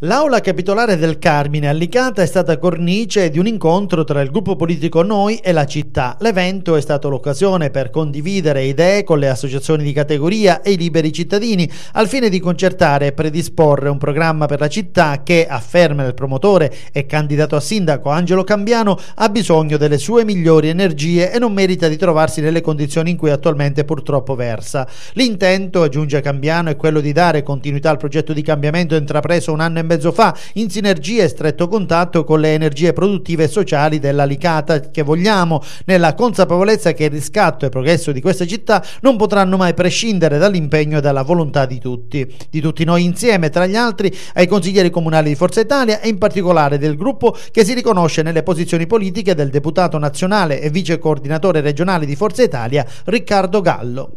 L'aula capitolare del Carmine a Licata è stata cornice di un incontro tra il gruppo politico Noi e la città. L'evento è stato l'occasione per condividere idee con le associazioni di categoria e i liberi cittadini al fine di concertare e predisporre un programma per la città che, afferma il promotore e candidato a sindaco Angelo Cambiano, ha bisogno delle sue migliori energie e non merita di trovarsi nelle condizioni in cui attualmente purtroppo versa. L'intento, aggiunge Cambiano, è quello di dare continuità al progetto di cambiamento intrapreso un anno e e mezzo fa, in sinergia e stretto contatto con le energie produttive e sociali della Licata che vogliamo, nella consapevolezza che il riscatto e il progresso di questa città non potranno mai prescindere dall'impegno e dalla volontà di tutti, di tutti noi insieme, tra gli altri ai consiglieri comunali di Forza Italia e in particolare del gruppo che si riconosce nelle posizioni politiche del deputato nazionale e vice coordinatore regionale di Forza Italia Riccardo Gallo.